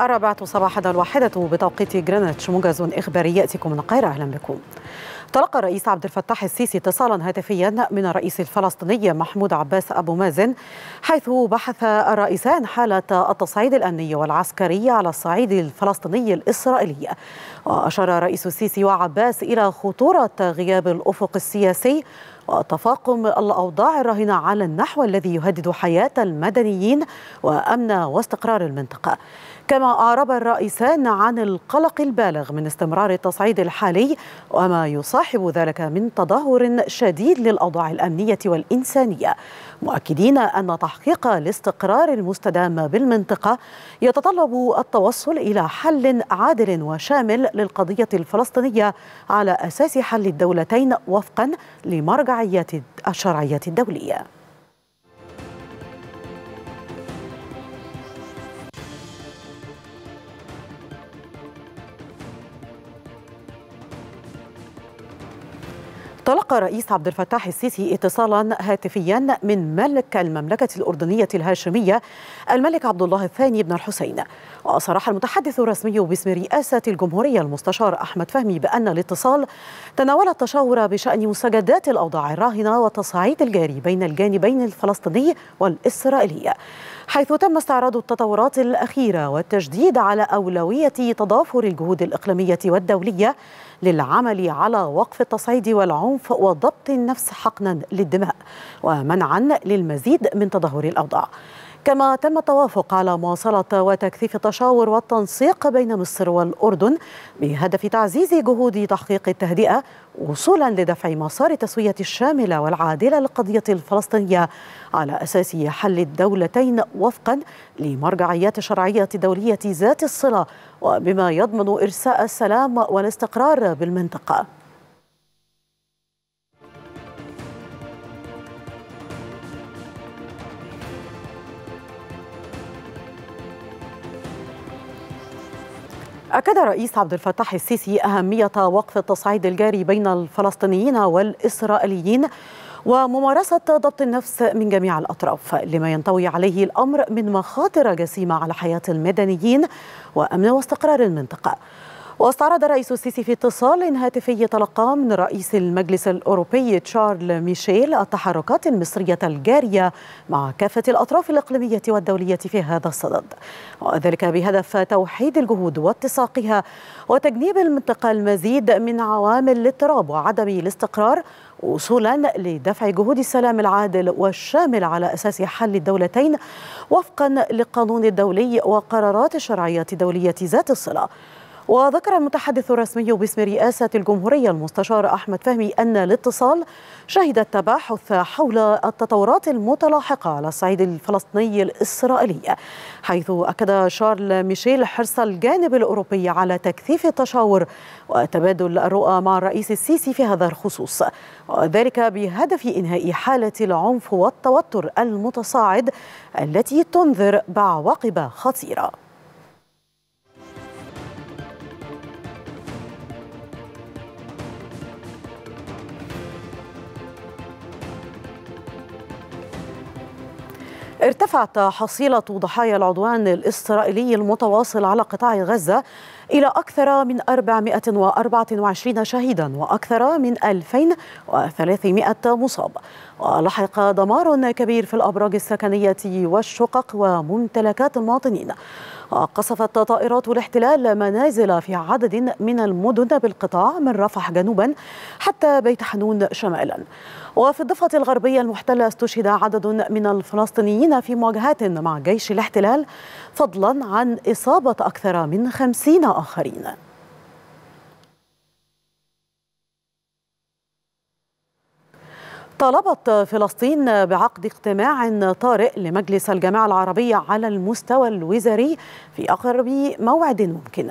الرابعة صباحا الواحدة بتوقيت جرينتش موجز إخباري يأتيكم من القاهرة أهلا بكم تلقى الرئيس عبد الفتاح السيسي اتصالا هاتفيا من الرئيس الفلسطيني محمود عباس أبو مازن حيث بحث الرئيسان حالة التصعيد الأمني والعسكري على الصعيد الفلسطيني الإسرائيلي وأشار الرئيس السيسي وعباس إلى خطورة غياب الأفق السياسي وتفاقم الأوضاع الراهنة على النحو الذي يهدد حياة المدنيين وأمن واستقرار المنطقة كما أعرب الرئيسان عن القلق البالغ من استمرار التصعيد الحالي وما يصاحب ذلك من تدهور شديد للأوضاع الأمنية والإنسانية مؤكدين أن تحقيق الاستقرار المستدام بالمنطقة يتطلب التوصل إلى حل عادل وشامل للقضية الفلسطينية على أساس حل الدولتين وفقا لمرجعية الشرعية الدولية تلقى رئيس عبد الفتاح السيسي اتصالا هاتفيا من ملك المملكة الأردنية الهاشمية الملك عبد الله الثاني بن الحسين وصرح المتحدث الرسمي باسم رئاسة الجمهورية المستشار أحمد فهمي بأن الاتصال تناول التشاور بشأن مستجدات الأوضاع الراهنة والتصعيد الجاري بين الجانبين الفلسطيني والإسرائيلي حيث تم استعراض التطورات الأخيرة والتجديد على أولوية تضافر الجهود الإقليمية والدولية للعمل على وقف التصعيد والعنف وضبط النفس حقنا للدماء ومنعا للمزيد من تدهور الأوضاع كما تم التوافق على مواصلة وتكثيف التشاور والتنسيق بين مصر والأردن بهدف تعزيز جهود تحقيق التهدئة وصولا لدفع مسار التسوية الشاملة والعادلة للقضية الفلسطينية على أساس حل الدولتين وفقا لمرجعيات الشرعية الدولية ذات الصلة وبما يضمن إرساء السلام والاستقرار بالمنطقة أكد رئيس عبد الفتاح السيسي أهمية وقف التصعيد الجاري بين الفلسطينيين والإسرائيليين وممارسة ضبط النفس من جميع الأطراف لما ينطوي عليه الأمر من مخاطر جسيمة على حياة المدنيين وأمن واستقرار المنطقة واستعرض الرئيس السيسي في اتصال هاتفي تلقاه من رئيس المجلس الأوروبي تشارل ميشيل التحركات المصرية الجارية مع كافة الأطراف الإقليمية والدولية في هذا الصدد وذلك بهدف توحيد الجهود واتساقها وتجنيب المنطقة المزيد من عوامل الاضطراب وعدم الاستقرار وصولا لدفع جهود السلام العادل والشامل على أساس حل الدولتين وفقا للقانون الدولي وقرارات الشرعية الدولية ذات الصلة وذكر المتحدث الرسمي باسم رئاسة الجمهورية المستشار أحمد فهمي أن الاتصال شهد التباحث حول التطورات المتلاحقة على الصعيد الفلسطيني الإسرائيلي حيث أكد شارل ميشيل حرص الجانب الأوروبي على تكثيف التشاور وتبادل الرؤى مع الرئيس السيسي في هذا الخصوص وذلك بهدف إنهاء حالة العنف والتوتر المتصاعد التي تنذر بعواقب خطيره ارتفعت حصيلة ضحايا العدوان الإسرائيلي المتواصل على قطاع غزة إلى أكثر من 424 شهيدا وأكثر من 2300 مصاب ولحق دمار كبير في الأبراج السكنية والشقق وممتلكات المواطنين قصفت طائرات الاحتلال منازل في عدد من المدن بالقطاع من رفح جنوبا حتى بيت حنون شمالا وفي الضفة الغربية المحتلة استشهد عدد من الفلسطينيين في مواجهات مع جيش الاحتلال فضلا عن إصابة أكثر من خمسين آخرين طالبت فلسطين بعقد اجتماع طارئ لمجلس الجامعة العربية على المستوى الوزاري في أقرب موعد ممكن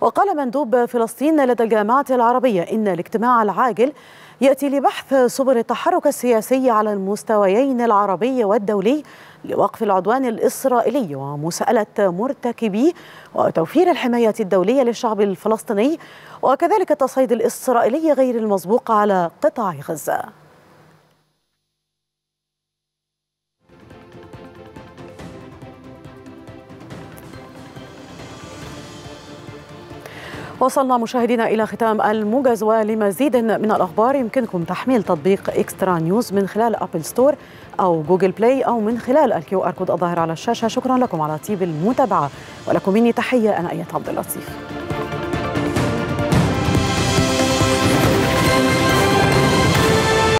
وقال مندوب فلسطين لدى الجامعة العربية إن الاجتماع العاجل يأتي لبحث سبل التحرك السياسي على المستويين العربي والدولي لوقف العدوان الإسرائيلي ومسألة مرتكبيه وتوفير الحماية الدولية للشعب الفلسطيني وكذلك التصعيد الإسرائيلي غير المسبوق على قطاع غزة وصلنا مشاهدينا إلى ختام الموجز ولمزيد من الأخبار يمكنكم تحميل تطبيق إكسترا نيوز من خلال أبل ستور أو جوجل بلاي أو من خلال الكيو آر كود الظاهر على الشاشة شكرا لكم على طيب المتابعة ولكم مني تحية أنا آية عبد اللطيف